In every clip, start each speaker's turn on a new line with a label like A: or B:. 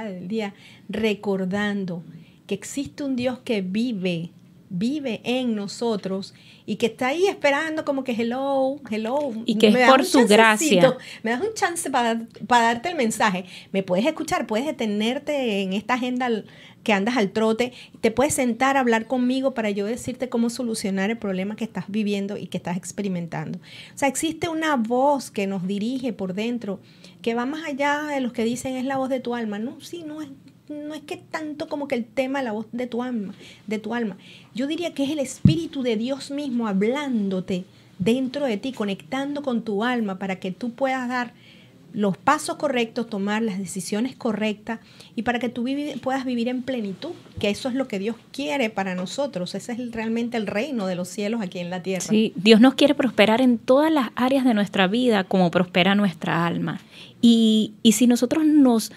A: del día, recordando que existe un Dios que vive, vive en nosotros y que está ahí esperando como que hello, hello. Y que es por su gracia. Me das un chance para, para, darte el mensaje. Me puedes escuchar, puedes detenerte en esta agenda que andas al trote, te puedes sentar a hablar conmigo para yo decirte cómo solucionar el problema que estás viviendo y que estás experimentando. O sea, existe una voz que nos dirige por dentro, que va más allá de los que dicen es la voz de tu alma. No, sí, no es, no es que tanto como que el tema la voz de tu alma, de tu alma. Yo diría que es el espíritu de Dios mismo hablándote dentro de ti, conectando con tu alma para que tú puedas dar los pasos correctos, tomar las decisiones correctas y para que tú puedas vivir en plenitud, que eso es lo que Dios quiere para nosotros, ese es realmente el reino de los cielos aquí en la tierra. Sí,
B: Dios nos quiere prosperar en todas las áreas de nuestra vida como prospera nuestra alma. Y, y si nosotros, nos,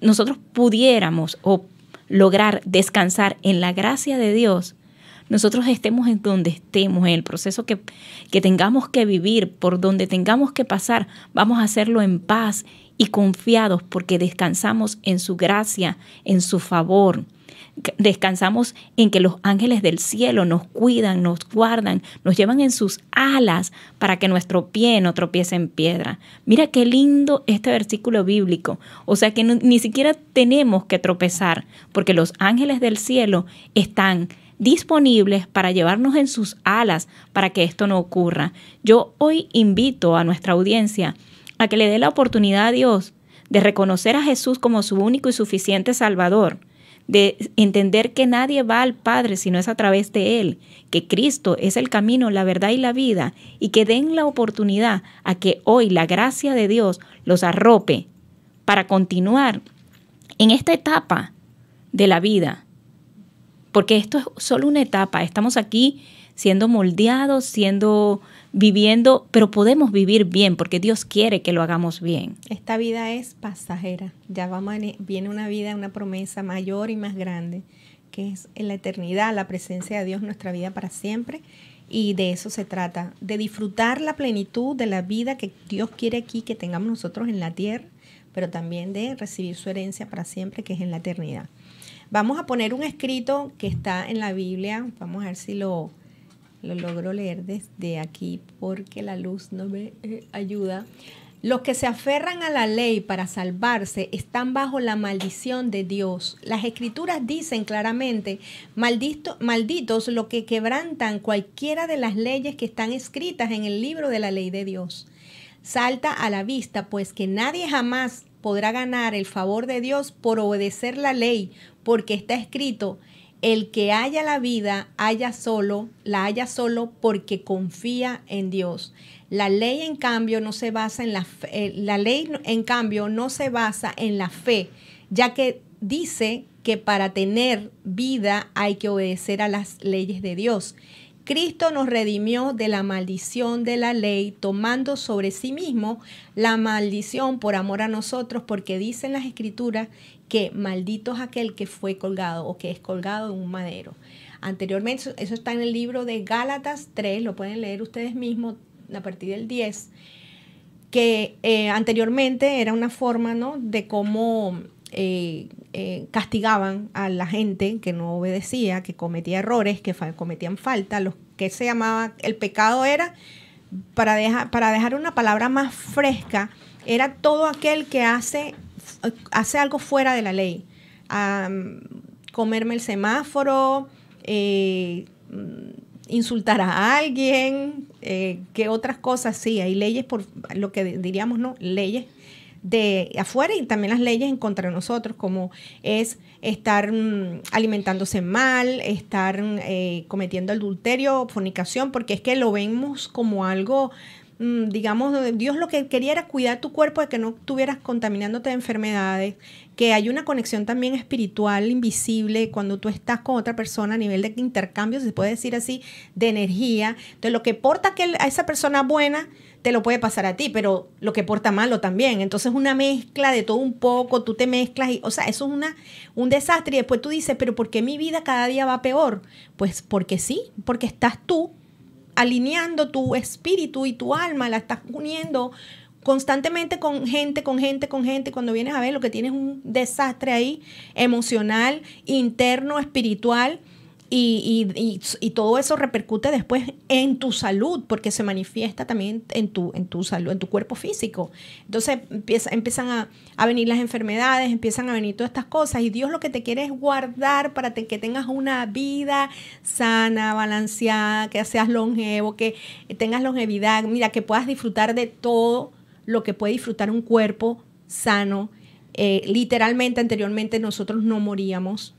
B: nosotros pudiéramos o lograr descansar en la gracia de Dios, nosotros estemos en donde estemos, en el proceso que, que tengamos que vivir, por donde tengamos que pasar, vamos a hacerlo en paz y confiados porque descansamos en su gracia, en su favor. Descansamos en que los ángeles del cielo nos cuidan, nos guardan, nos llevan en sus alas para que nuestro pie no tropiece en piedra. Mira qué lindo este versículo bíblico. O sea que ni siquiera tenemos que tropezar porque los ángeles del cielo están disponibles para llevarnos en sus alas para que esto no ocurra. Yo hoy invito a nuestra audiencia a que le dé la oportunidad a Dios de reconocer a Jesús como su único y suficiente Salvador, de entender que nadie va al Padre si no es a través de Él, que Cristo es el camino, la verdad y la vida, y que den la oportunidad a que hoy la gracia de Dios los arrope para continuar en esta etapa de la vida porque esto es solo una etapa, estamos aquí siendo moldeados, siendo viviendo, pero podemos vivir bien porque Dios quiere que lo hagamos bien.
A: Esta vida es pasajera, ya viene una vida, una promesa mayor y más grande, que es en la eternidad, la presencia de Dios en nuestra vida para siempre. Y de eso se trata, de disfrutar la plenitud de la vida que Dios quiere aquí que tengamos nosotros en la tierra, pero también de recibir su herencia para siempre, que es en la eternidad. Vamos a poner un escrito que está en la Biblia. Vamos a ver si lo, lo logro leer desde aquí porque la luz no me eh, ayuda. Los que se aferran a la ley para salvarse están bajo la maldición de Dios. Las escrituras dicen claramente, malditos los que quebrantan cualquiera de las leyes que están escritas en el libro de la ley de Dios. Salta a la vista, pues que nadie jamás podrá ganar el favor de Dios por obedecer la ley, porque está escrito, el que haya la vida, haya solo, la haya solo porque confía en Dios. La ley en cambio no se basa en la eh, la ley en cambio no se basa en la fe, ya que dice que para tener vida hay que obedecer a las leyes de Dios. Cristo nos redimió de la maldición de la ley, tomando sobre sí mismo la maldición por amor a nosotros, porque dicen las escrituras que maldito es aquel que fue colgado o que es colgado en un madero. Anteriormente, eso está en el libro de Gálatas 3, lo pueden leer ustedes mismos a partir del 10, que eh, anteriormente era una forma ¿no? de cómo eh, eh, castigaban a la gente que no obedecía, que cometía errores, que cometían falta, los que se llamaba, el pecado era, para, para dejar una palabra más fresca, era todo aquel que hace, hace algo fuera de la ley. comerme el semáforo, eh, mm, insultar a alguien, que otras cosas, sí, hay leyes, por lo que diríamos, ¿no? Leyes de afuera y también las leyes en contra de nosotros, como es estar mm, alimentándose mal, estar mm, eh, cometiendo adulterio, fornicación, porque es que lo vemos como algo mm, digamos, Dios lo que quería era cuidar tu cuerpo de que no estuvieras contaminándote de enfermedades, que hay una conexión también espiritual invisible cuando tú estás con otra persona a nivel de intercambio, se puede decir así, de energía. Entonces, lo que porta a esa persona buena te lo puede pasar a ti, pero lo que porta malo también. Entonces, una mezcla de todo un poco, tú te mezclas y, o sea, eso es una, un desastre. Y después tú dices, pero ¿por qué mi vida cada día va peor? Pues porque sí, porque estás tú alineando tu espíritu y tu alma, la estás uniendo constantemente con gente, con gente, con gente, cuando vienes a ver lo que tienes un desastre ahí emocional, interno, espiritual. Y, y, y, todo eso repercute después en tu salud, porque se manifiesta también en tu, en tu salud, en tu cuerpo físico. Entonces empiezan a, a, venir las enfermedades, empiezan a venir todas estas cosas, y Dios lo que te quiere es guardar para que tengas una vida sana, balanceada, que seas longevo, que tengas longevidad, mira, que puedas disfrutar de todo lo que puede disfrutar un cuerpo sano. Eh, literalmente, anteriormente nosotros no moríamos,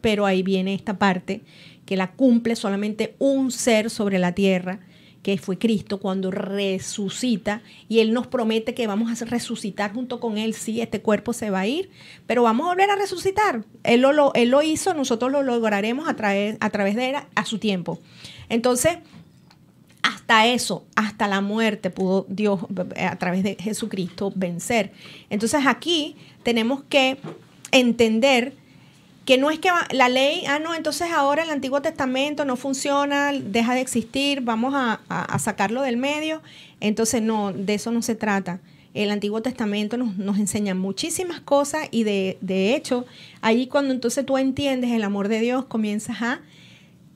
A: pero ahí viene esta parte que la cumple solamente un ser sobre la tierra, que fue Cristo, cuando resucita y Él nos promete que vamos a resucitar junto con Él. Sí, este cuerpo se va a ir, pero vamos a volver a resucitar. Él lo, hizo, nosotros lo lograremos a través, a través de Él a su tiempo. Entonces, hasta eso, hasta la muerte pudo Dios eh, a través de Jesucristo vencer. Entonces aquí tenemos que entender que no es que la ley, ah, no, entonces ahora el Antiguo Testamento no funciona, deja de existir, vamos a, sacarlo del medio. Entonces no, de eso no se trata. El Antiguo Testamento nos, enseña muchísimas cosas y de hecho, ahí cuando entonces tú entiendes el amor de Dios, comienzas a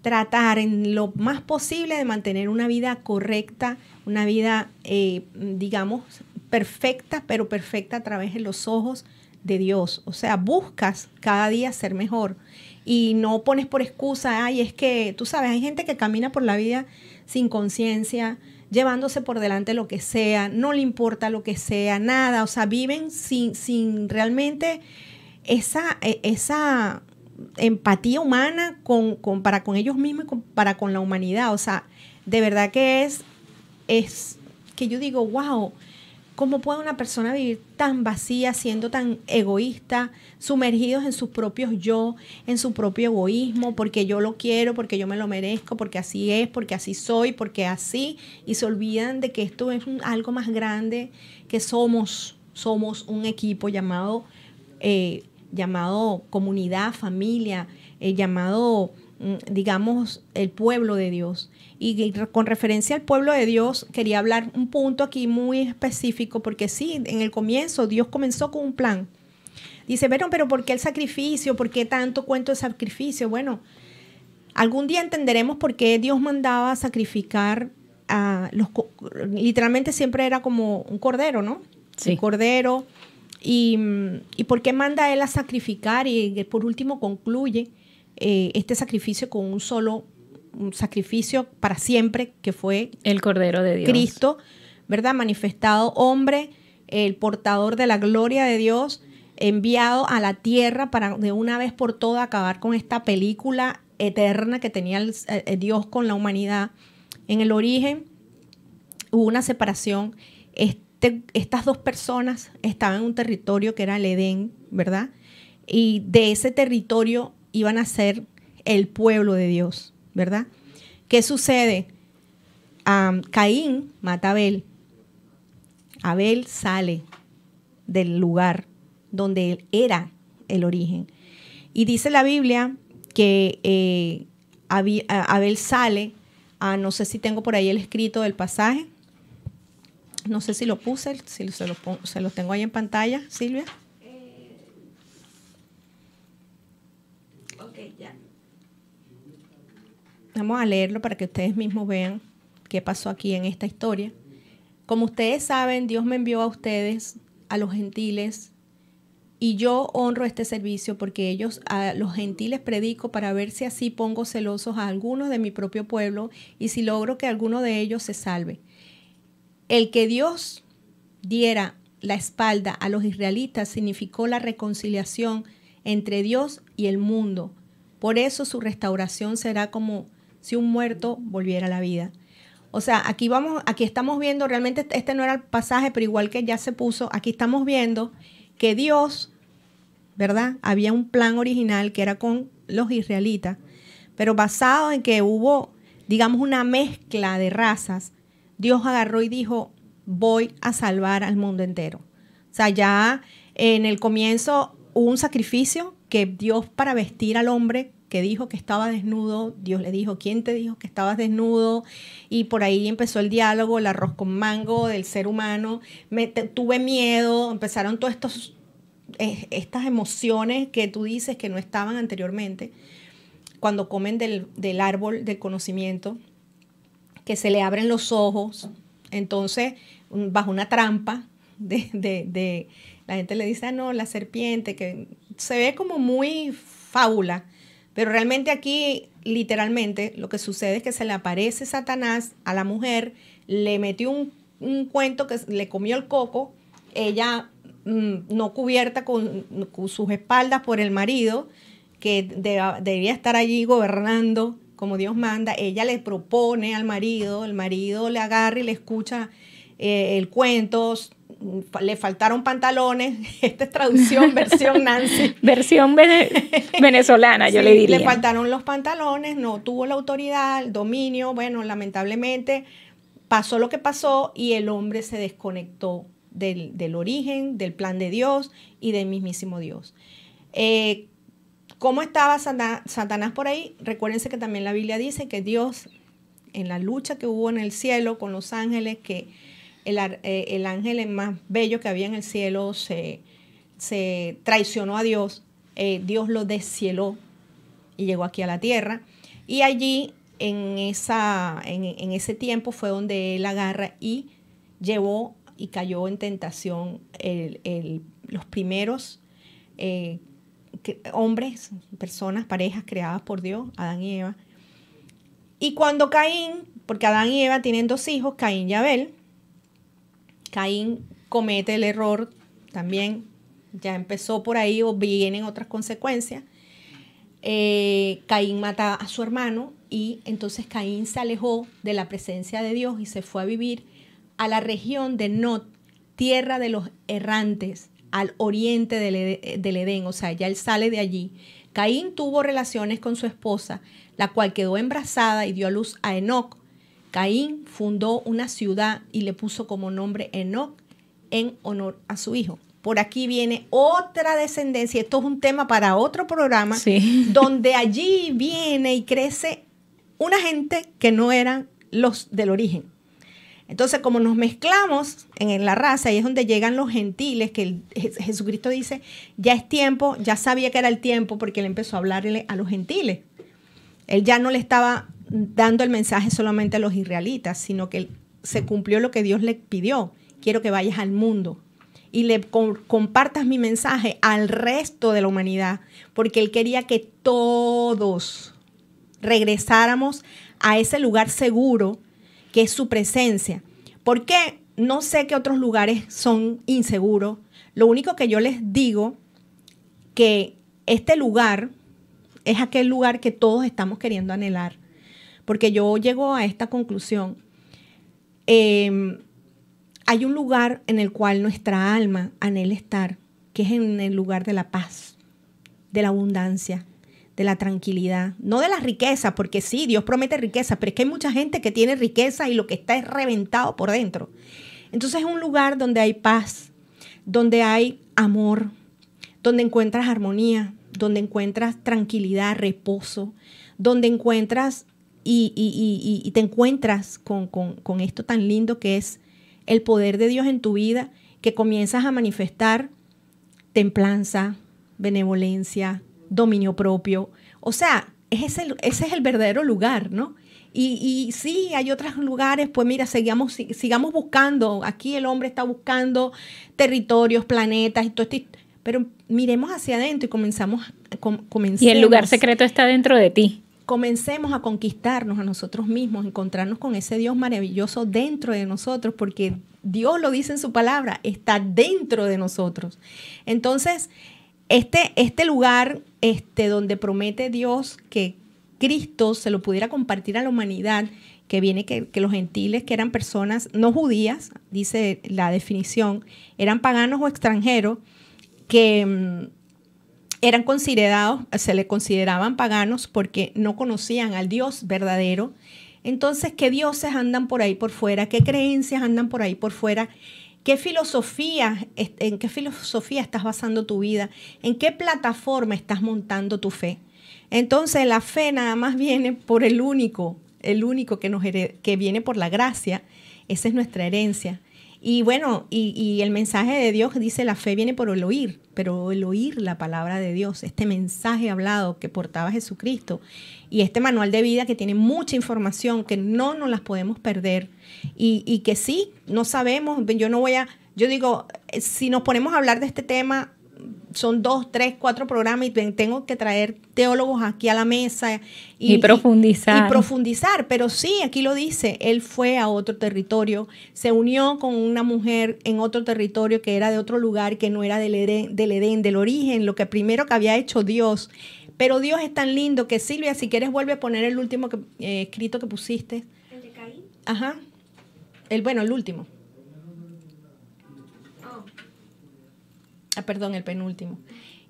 A: tratar en lo más posible de mantener una vida correcta, una vida, eh, digamos, perfecta, pero perfecta a través de los ojos de Dios. O sea, buscas cada día ser mejor y no pones por excusa, ay, es que tú sabes, hay gente que camina por la vida sin conciencia, llevándose por delante lo que sea, no le importa lo que sea, nada, o sea, viven sin, sin realmente esa, e, esa empatía humana con, con, para con ellos mismos y para con la humanidad. O sea, de verdad que es, es que yo digo, wow, ¿cómo puede una persona vivir tan vacía, siendo tan egoísta, sumergidos en sus propios yo, en su propio egoísmo, porque yo lo quiero, porque yo me lo merezco, porque así es, porque así soy, porque así, y se olvidan de que esto es algo más grande, que somos, somos un equipo llamado... Eh, llamado comunidad, familia, eh, llamado, mm, digamos, el pueblo de Dios. Y, con referencia al pueblo de Dios, quería hablar un punto aquí muy específico, porque sí, en el comienzo Dios comenzó con un plan. Dice, pero, pero ¿por qué el sacrificio? ¿Por qué tanto cuento de sacrificio? Bueno, algún día entenderemos por qué Dios mandaba sacrificar a los... Literalmente siempre era como un cordero, ¿no? Sí. Un cordero, y, por qué manda él a sacrificar y eh, por último concluye eh, este sacrificio con un solo sacrificio para siempre que fue el Cordero de Dios. Cristo, ¿verdad? Manifestado hombre, el portador de la gloria de Dios, enviado a la tierra para de una vez por todas acabar con esta película eterna que tenía eh, Dios con la humanidad. En el origen hubo una separación estas dos personas estaban en un territorio que era el Edén, ¿verdad? Y de ese territorio iban a ser el pueblo de Dios, ¿verdad? ¿Qué sucede? Caín mata a Abel. Abel sale del lugar donde él era el origen. Y dice la Biblia que eh, Abel sale, a, no sé si tengo por ahí el escrito del pasaje, no sé si lo puse, si se lo, se tengo ahí en pantalla, Silvia. ya. Vamos a leerlo para que ustedes mismos vean qué pasó aquí en esta historia. Como ustedes saben, Dios me envió a ustedes, a los gentiles, y yo honro este servicio porque ellos, a los gentiles, predico para ver si así pongo celosos a algunos de mi propio pueblo y si logro que alguno de ellos se salve. El que Dios diera la espalda a los israelitas significó la reconciliación entre Dios y el mundo. Por eso su restauración será como si un muerto volviera a la vida. O sea, aquí vamos, aquí estamos viendo, realmente este, este no era el pasaje, pero igual que ya se puso, aquí estamos viendo que Dios, ¿verdad? Había un plan original que era con los israelitas, pero basado en que hubo, digamos, una mezcla de razas, Dios agarró y dijo, voy a salvar al mundo entero. O sea, ya en el comienzo hubo un sacrificio que Dios para vestir al hombre que dijo que estaba desnudo, Dios le dijo, ¿quién te dijo que estabas desnudo? Y por ahí empezó el diálogo, el arroz con mango del ser humano, tuve miedo, empezaron todas estas emociones que tú dices que no estaban anteriormente, cuando comen del, del árbol del conocimiento que se le abren los ojos, entonces bajo una trampa de, de, la gente le dice, ah, no, la serpiente, que se ve como muy fábula, pero realmente aquí literalmente lo que sucede es que se le aparece Satanás a la mujer, le metió un, cuento que le comió el coco, ella mm, no cubierta con, sus espaldas por el marido, que debía estar allí gobernando como Dios manda, ella le propone al marido, el marido le agarra y le escucha eh, el cuento, le faltaron pantalones, esta es traducción, versión Nancy.
B: versión venezolana, yo le diría. Le
A: faltaron los pantalones, no tuvo la autoridad, el dominio, bueno, lamentablemente pasó lo que pasó y el hombre se desconectó del, origen, del plan de Dios y del mismísimo Dios. Eh, ¿Cómo estaba Satanás por ahí? Recuérdense que también la Biblia dice que Dios, en la lucha que hubo en el cielo con los ángeles, que el, eh, ángel más bello que había en el cielo se, traicionó a Dios, eh, Dios lo descieló y llegó aquí a la tierra. Y allí, en, esa, en, ese tiempo, fue donde él agarra y llevó y cayó en tentación los primeros eh, hombres, personas, parejas creadas por Dios, Adán y Eva. Y cuando Caín, porque Adán y Eva tienen dos hijos, Caín y Abel, Caín comete el error también, ya empezó por ahí o vienen otras consecuencias. Eh, Caín mata a su hermano y entonces Caín se alejó de la presencia de Dios y se fue a vivir a la región de Not, tierra de los errantes, al oriente eh, del, Edén, o sea, ya él sale de allí. Caín tuvo relaciones con su esposa, la cual quedó embarazada y dio a luz a Enoch. Caín fundó una ciudad y le puso como nombre Enoch en honor a su hijo. Por aquí viene otra descendencia. Esto es un tema para otro programa, donde allí viene y crece una gente que no eran los del origen. Entonces, como nos mezclamos en la raza, ahí es donde llegan los gentiles, que Jesucristo dice, ya es tiempo, ya sabía que era el tiempo porque él empezó a hablarle a los gentiles. Él ya no le estaba dando el mensaje solamente a los israelitas, sino que se cumplió lo que Dios le pidió. Quiero que vayas al mundo y le compartas mi mensaje al resto de la humanidad, porque él quería que todos regresáramos a ese lugar seguro que es su presencia. Porque no sé qué otros lugares son inseguros. Lo único que yo les digo que este lugar es aquel lugar que todos estamos queriendo anhelar. Porque yo llego a esta conclusión. Em, hay un lugar en el cual nuestra alma anhela estar, que es en el lugar de la paz, de la abundancia, de la tranquilidad, no de la riqueza, porque sí, Dios promete riqueza, pero es que hay mucha gente que tiene riqueza y lo que está es reventado por dentro. Entonces es un lugar donde hay paz, donde hay amor, donde encuentras armonía, donde encuentras tranquilidad, reposo, donde encuentras y, te encuentras con esto tan lindo que es el poder de Dios en tu vida, que comienzas a manifestar templanza, benevolencia, dominio propio. O sea, ese, es el verdadero lugar, ¿no? Y, sí, hay otros lugares, pues mira, sigamos, buscando. Aquí el hombre está buscando territorios, planetas y todo esto. Pero miremos hacia adentro y comenzamos. Com, y el lugar secreto está dentro de ti. Comencemos a conquistarnos a nosotros mismos, encontrarnos con ese Dios maravilloso dentro de nosotros, porque Dios lo dice en su palabra, está dentro de nosotros. Entonces, este, este lugar este, donde promete Dios que Cristo se lo pudiera compartir a la humanidad, que viene que, los gentiles, que eran personas no judías, dice la definición, eran paganos o extranjeros, que mm, eran considerados, se le consideraban paganos porque no conocían al Dios verdadero. Entonces, ¿qué dioses andan por ahí por fuera? ¿Qué creencias andan por ahí por fuera? ¿Qué filosofía, ¿En qué filosofía estás basando tu vida? ¿En qué plataforma estás montando tu fe? Entonces la fe nada más viene por el único, el único que, nos que viene por la gracia. Esa es nuestra herencia. Y bueno, y, el mensaje de Dios dice, la fe viene por el oír, pero el oír la palabra de Dios, este mensaje hablado que portaba Jesucristo y este manual de vida que tiene mucha información que no nos las podemos perder y, y que sí, no sabemos, yo no voy a, yo digo, eh, si nos ponemos a hablar de este tema son dos, tres, cuatro programas y tengo que traer teólogos aquí a la mesa. Y, profundizar. profundizar, pero sí, aquí lo dice, él fue a otro territorio, se unió con una mujer en otro territorio que era de otro lugar, que no era del Edén, del, Edén, del origen, lo que primero que había hecho Dios. Pero Dios es tan lindo que Silvia, si quieres vuelve a poner el último que, eh, escrito que pusiste. El de Ajá. El, bueno, el último. Ah, perdón, el penúltimo.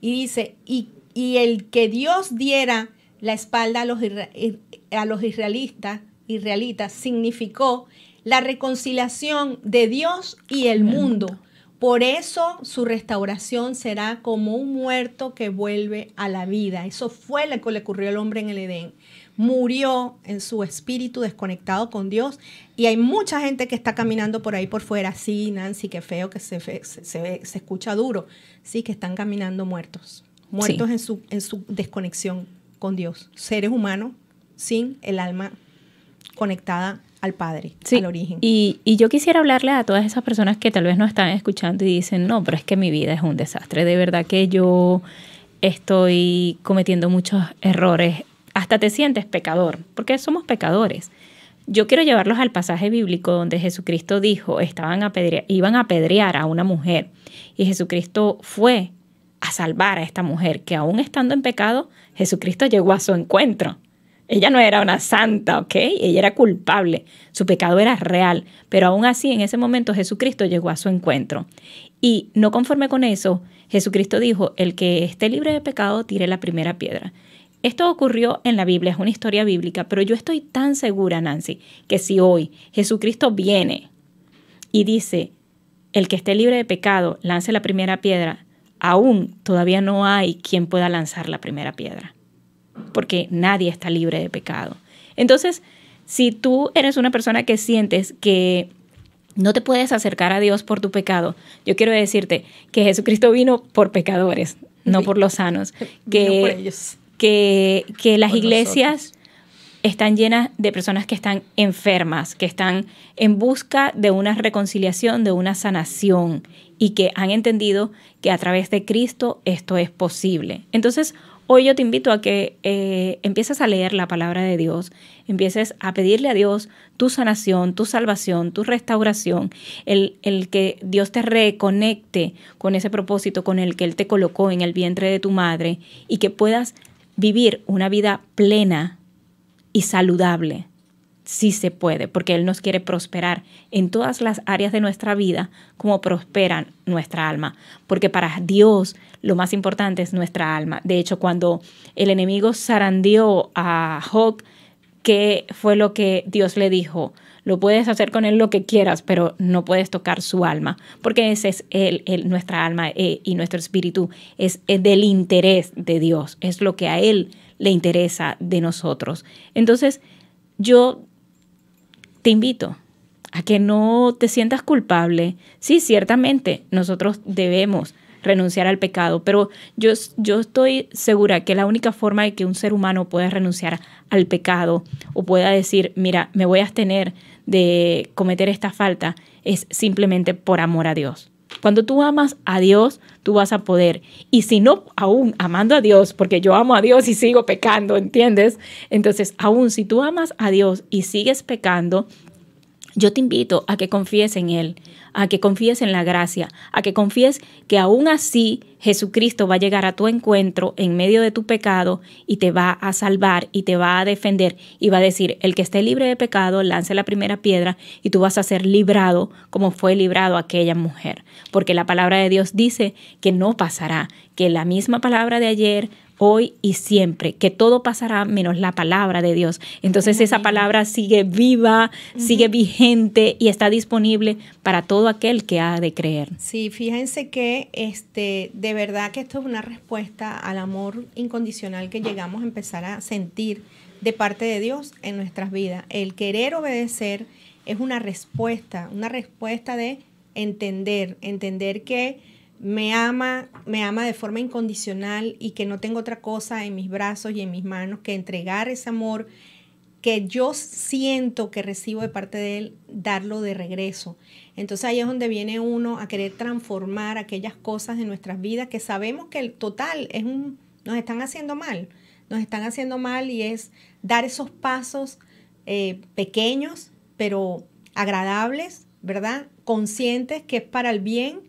A: Y dice, y, el que Dios diera la espalda a los, eh, a los israelitas, israelitas significó la reconciliación de Dios y el mundo. Por eso su restauración será como un muerto que vuelve a la vida. Eso fue lo que le ocurrió al hombre en el Edén murió en su espíritu desconectado con Dios. Y hay mucha gente que está caminando por ahí por fuera. Sí, Nancy, qué feo, que se, se, escucha duro. Sí, que están caminando muertos. Muertos en, su, en su desconexión con Dios. Seres humanos sin el alma conectada al Padre, al origen.
B: Y, yo quisiera hablarle a todas esas personas que tal vez no están escuchando y dicen, no, pero es que mi vida es un desastre. De verdad que yo estoy cometiendo muchos errores te sientes pecador, porque somos pecadores. Yo quiero llevarlos al pasaje bíblico donde Jesucristo dijo, estaban a iban a apedrear a una mujer y Jesucristo fue a salvar a esta mujer, que aún estando en pecado, Jesucristo llegó a su encuentro. Ella no era una santa, ¿ok? Ella era culpable, su pecado era real, pero aún así en ese momento Jesucristo llegó a su encuentro. Y no conforme con eso, Jesucristo dijo, el que esté libre de pecado tire la primera piedra. Esto ocurrió en la Biblia, es una historia bíblica, pero yo estoy tan segura, Nancy, que si hoy Jesucristo viene y dice, el que esté libre de pecado, lance la primera piedra, aún todavía no hay quien pueda lanzar la primera piedra, porque nadie está libre de pecado. Entonces, si tú eres una persona que sientes que no te puedes acercar a Dios por tu pecado, yo quiero decirte que Jesucristo vino por pecadores, no por los sanos, que ellos que, las iglesias están llenas de personas que están enfermas, que están en busca de una reconciliación, de una sanación y que han entendido que a través de Cristo esto es posible. Entonces, hoy yo te invito a que eh, empieces a leer la palabra de Dios, empieces a pedirle a Dios tu sanación, tu salvación, tu restauración, el, el que Dios te reconecte con ese propósito con el que Él te colocó en el vientre de tu madre y que puedas vivir una vida plena y saludable. Sí se puede, porque Él nos quiere prosperar en todas las áreas de nuestra vida como prospera nuestra alma, porque para Dios lo más importante es nuestra alma. De hecho, cuando el enemigo zarandió a Job, ¿qué fue lo que Dios le dijo? Lo puedes hacer con él lo que quieras, pero no puedes tocar su alma, porque ese es el, nuestra alma eh, y nuestro espíritu, es, eh, del interés de Dios, es lo que a Él le interesa de nosotros. Entonces, yo te invito a que no te sientas culpable. Sí, ciertamente, nosotros debemos renunciar al pecado, pero yo, yo, estoy segura que la única forma de que un ser humano pueda renunciar al pecado o pueda decir, mira, me voy a abstener de cometer esta falta es simplemente por amor a Dios. Cuando tú amas a Dios, tú vas a poder. Y si no, aún amando a Dios, porque yo amo a Dios y sigo pecando, ¿entiendes? Entonces, aún si tú amas a Dios y sigues pecando, yo te invito a que confíes en Él, a que confíes en la gracia, a que confíes que aún así Jesucristo va a llegar a tu encuentro en medio de tu pecado y te va a salvar y te va a defender y va a decir, el que esté libre de pecado, lance la primera piedra y tú vas a ser librado como fue librado aquella mujer. Porque la palabra de Dios dice que no pasará, que la misma palabra de ayer, hoy y siempre, que todo pasará menos la palabra de Dios. Entonces esa palabra sigue viva, sigue vigente y está disponible para todo aquel que ha de creer.
A: Sí, fíjense que este, de verdad que esto es una respuesta al amor incondicional que llegamos a empezar a sentir de parte de Dios en nuestras vidas. El querer obedecer es una respuesta, una respuesta de entender, entender que me ama, me ama de forma incondicional y que no tengo otra cosa en mis brazos y en mis manos que entregar ese amor que yo siento que recibo de parte de él, darlo de regreso. Entonces ahí es donde viene uno a querer transformar aquellas cosas de nuestras vidas que sabemos que el total es un, nos están haciendo mal, nos están haciendo mal y es dar esos pasos eh, pequeños, pero agradables, ¿verdad? Conscientes que es para el bien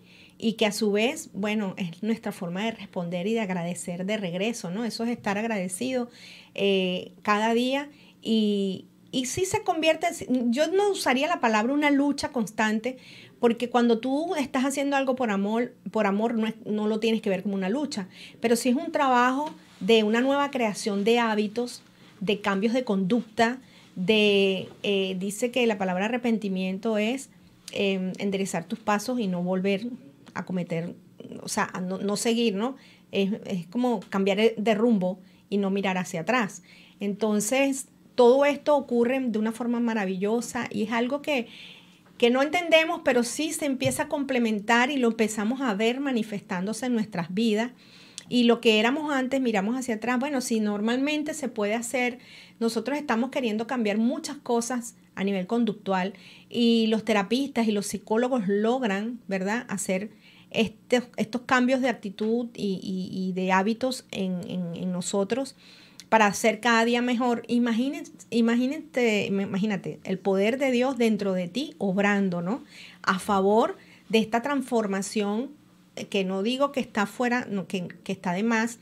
A: y que a su vez, bueno, es nuestra forma de responder y de agradecer de regreso, ¿no? Eso es estar agradecido eh, cada día y, y sí se convierte, yo no usaría la palabra una lucha constante, porque cuando tú estás haciendo algo por amor, por amor no, lo tienes que ver como una lucha, pero sí es un trabajo de una nueva creación de hábitos, de cambios de conducta, de, eh, dice que la palabra arrepentimiento es em, enderezar tus pasos y no volver acometer, cometer, o sea, no, seguir, ¿no? Es, como cambiar e, de rumbo y no mirar hacia atrás. Entonces, todo esto ocurre de una forma maravillosa y es algo que, que no entendemos, pero sí se empieza a complementar y lo empezamos a ver manifestándose en nuestras vidas. Y lo que éramos antes, miramos hacia atrás, bueno, si normalmente se puede hacer, nosotros estamos queriendo cambiar muchas cosas a nivel conductual y los terapistas y los psicólogos logran, ¿verdad?, hacer este, estos, cambios de actitud y, de hábitos en, nosotros para hacer cada día mejor. Imagínate, imagínate, imagínate el poder de Dios dentro de ti obrando, ¿no? A favor de esta transformación eh, que no digo que está fuera, no, que, que está de más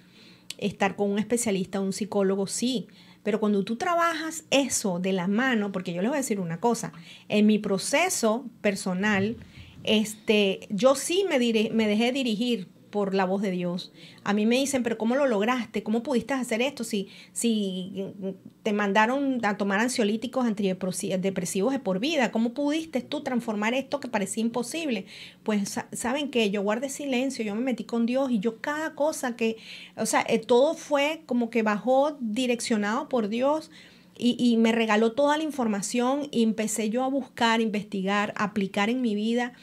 A: estar con un especialista, un psicólogo, sí, pero cuando tú trabajas eso de la mano, porque yo les voy a decir una cosa, en mi proceso personal, este, yo sí me, me dejé dirigir por la voz de Dios. A mí me dicen, pero ¿cómo lo lograste? ¿Cómo pudiste hacer esto si, si te mandaron a tomar ansiolíticos antidepresivos de por vida? ¿Cómo pudiste tú transformar esto que parecía imposible? Pues saben que yo guardé silencio, yo me metí con Dios y yo cada cosa que, o sea, eh, todo fue como que bajó direccionado por Dios. Y, y me regaló toda la información y empecé yo a buscar, investigar, aplicar en mi vida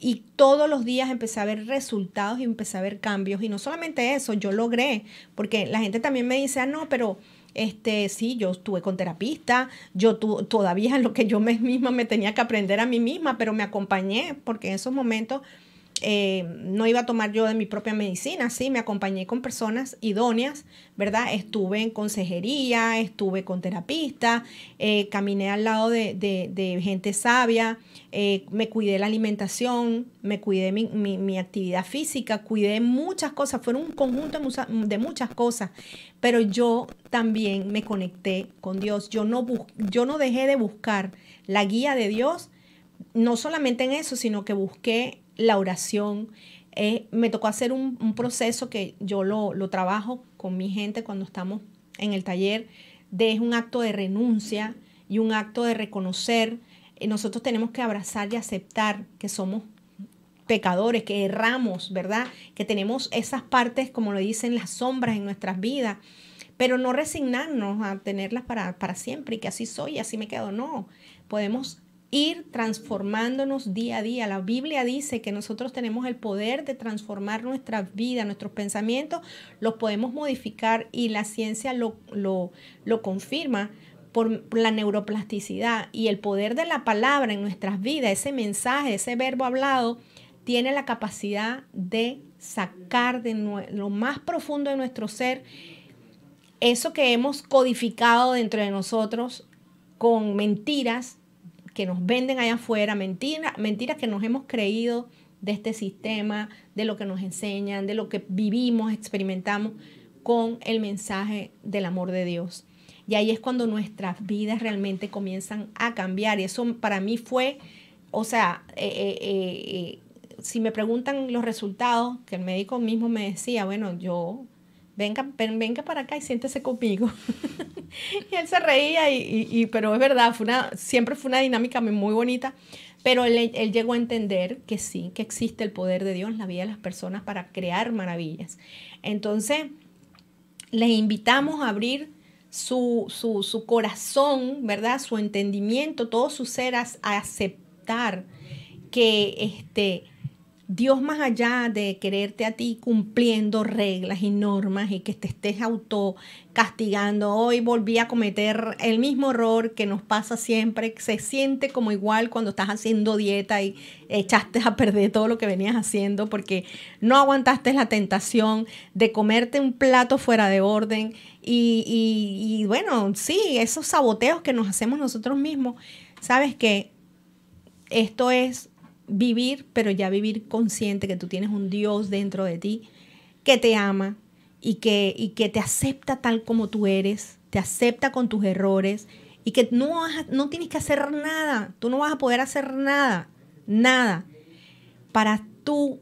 A: y todos los días empecé a ver resultados y empecé a ver cambios. Y no solamente eso, yo logré, porque la gente también me dice, ah, no, pero este, sí, yo estuve con terapista, yo tu, todavía lo que yo misma me tenía que aprender a mí misma, pero me acompañé, porque en esos momentos eh, no iba a tomar yo de mi propia medicina, sí, me acompañé con personas idóneas, ¿verdad? Estuve en consejería, estuve con terapista, eh, caminé al lado de, gente sabia, eh, me cuidé la alimentación, me cuidé mi, mi, actividad física, cuidé muchas cosas, fueron un conjunto de, muchas cosas, pero yo también me conecté con Dios, yo no, yo no dejé de buscar la guía de Dios, no solamente en eso, sino que busqué la oración. Eh, me tocó hacer un, proceso que yo lo, trabajo con mi gente cuando estamos en el taller, de es un acto de renuncia y un acto de reconocer. Eh, nosotros tenemos que abrazar y aceptar que somos pecadores, que erramos, ¿verdad? Que tenemos esas partes, como lo dicen, las sombras en nuestras vidas, pero no resignarnos a tenerlas para, para siempre y que así soy y así me quedo. No, podemos ir transformándonos día a día. La Biblia dice que nosotros tenemos el poder de transformar nuestras vidas, nuestros pensamientos, los podemos modificar y la ciencia lo, lo, lo confirma por la neuroplasticidad y el poder de la palabra en nuestras vidas, ese mensaje, ese verbo hablado, tiene la capacidad de sacar de lo más profundo de nuestro ser eso que hemos codificado dentro de nosotros con mentiras que nos venden allá afuera, mentiras, mentiras que nos hemos creído de este sistema, de lo que nos enseñan, de lo que vivimos, experimentamos con el mensaje del amor de Dios. Y ahí es cuando nuestras vidas realmente comienzan a cambiar. Y eso para mí fue, o sea, eh, eh, eh, si me preguntan los resultados, que el médico mismo me decía, bueno, yo venga, venga para acá y siéntese conmigo. y él se reía, y, pero es verdad, fue una, siempre fue una dinámica muy bonita, pero él, llegó a entender que sí, que existe el poder de Dios en la vida de las personas para crear maravillas. Entonces, les invitamos a abrir su, su, corazón, ¿verdad? Su entendimiento, todo su ser a aceptar que este Dios más allá de quererte a ti cumpliendo reglas y normas y que te estés auto castigando, hoy volví a cometer el mismo error que nos pasa siempre, se siente como igual cuando estás haciendo dieta y echaste a perder todo lo que venías haciendo porque no aguantaste la tentación de comerte un plato fuera de orden y, y bueno, sí, esos saboteos que nos hacemos nosotros mismos, sabes que esto es vivir, pero ya vivir consciente que tú tienes un Dios dentro de ti que te ama y que, y que te acepta tal como tú eres, te acepta con tus errores y que no, no tienes que hacer nada, tú no vas a poder hacer nada, nada, para tú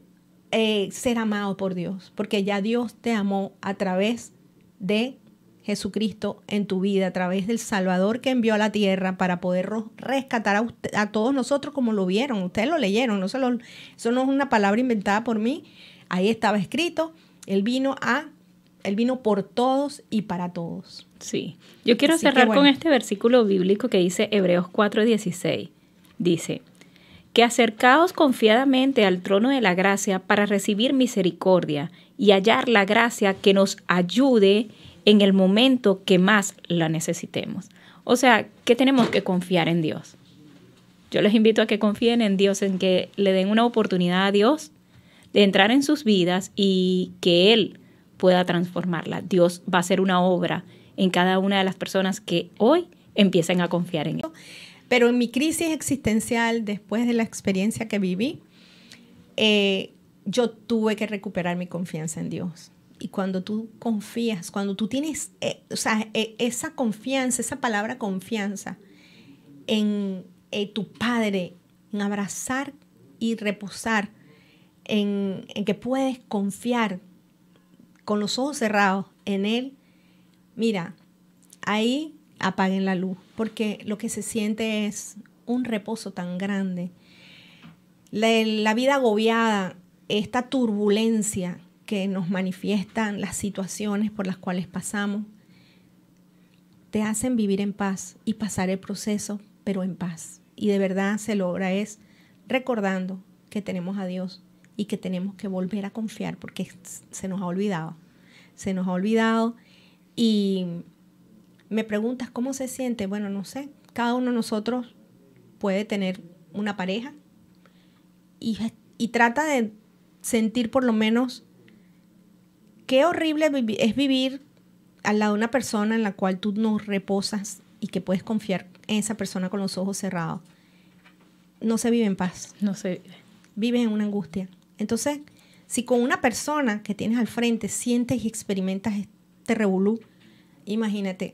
A: eh, ser amado por Dios, porque ya Dios te amó a través de Jesucristo en tu vida a través del Salvador que envió a la tierra para poder rescatar a, usted, todos nosotros como lo vieron. Ustedes lo leyeron, no se lo, eso no es una palabra inventada por mí. Ahí estaba escrito, Él vino a, Él vino por todos y para todos. Sí, yo quiero cerrar con este
B: versículo bíblico que dice Hebreos 4:16. Dice, que acercaos confiadamente al trono de la gracia para recibir misericordia y hallar la gracia que nos ayude en el momento que más la necesitemos. O sea, que tenemos que confiar en Dios. Yo les invito a que confíen en Dios, en que le den una oportunidad a Dios de entrar en sus vidas y que Él pueda transformarla. Dios va a hacer una obra en cada una de las personas que hoy empiecen a confiar en
A: Él. Pero en mi crisis existencial, después de la experiencia que viví, eh, yo tuve que recuperar mi confianza en Dios. Y cuando tú confías, cuando tú tienes eh, e, esa confianza, esa palabra confianza en eh, tu Padre, en abrazar y reposar, en, que puedes confiar con los ojos cerrados en Él, mira, ahí apaguen la luz, porque lo que se siente es un reposo tan grande. La, la, vida agobiada, esta turbulencia que nos manifiestan, las situaciones por las cuales pasamos, te hacen vivir en paz y pasar el proceso, pero en paz. Y de verdad se logra es recordando que tenemos a Dios y que tenemos que volver a confiar porque se nos ha olvidado. Se nos ha olvidado y me preguntas cómo se siente. Bueno, no sé, cada uno de nosotros puede tener una pareja y, y trata de sentir por lo menos qué horrible es vivir al lado de una persona en la cual tú no reposas y que puedes confiar en esa persona con los ojos cerrados. No se vive en paz. No se vive. Vives en una angustia. Entonces, si con una persona que tienes al frente sientes y experimentas este revolú, imagínate,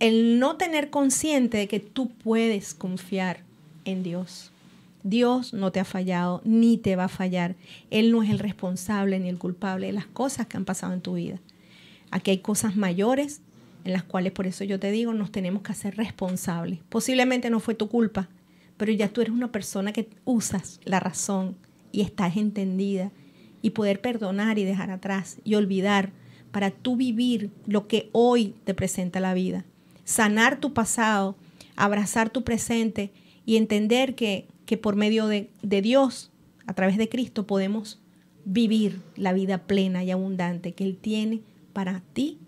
A: el no tener consciente de que tú puedes confiar en Dios Dios no te ha fallado ni te va a fallar. Él no es el responsable ni el culpable de las cosas que han pasado en tu vida. Aquí hay cosas mayores en las cuales, por eso yo te digo, nos tenemos que hacer responsables. Posiblemente no fue tu culpa, pero ya tú eres una persona que usas la razón y estás entendida y poder perdonar y dejar atrás y olvidar para tú vivir lo que hoy te presenta la vida. Sanar tu pasado, abrazar tu presente y entender que que por medio de, de Dios, a través de Cristo, podemos vivir la vida plena y abundante que Él tiene para ti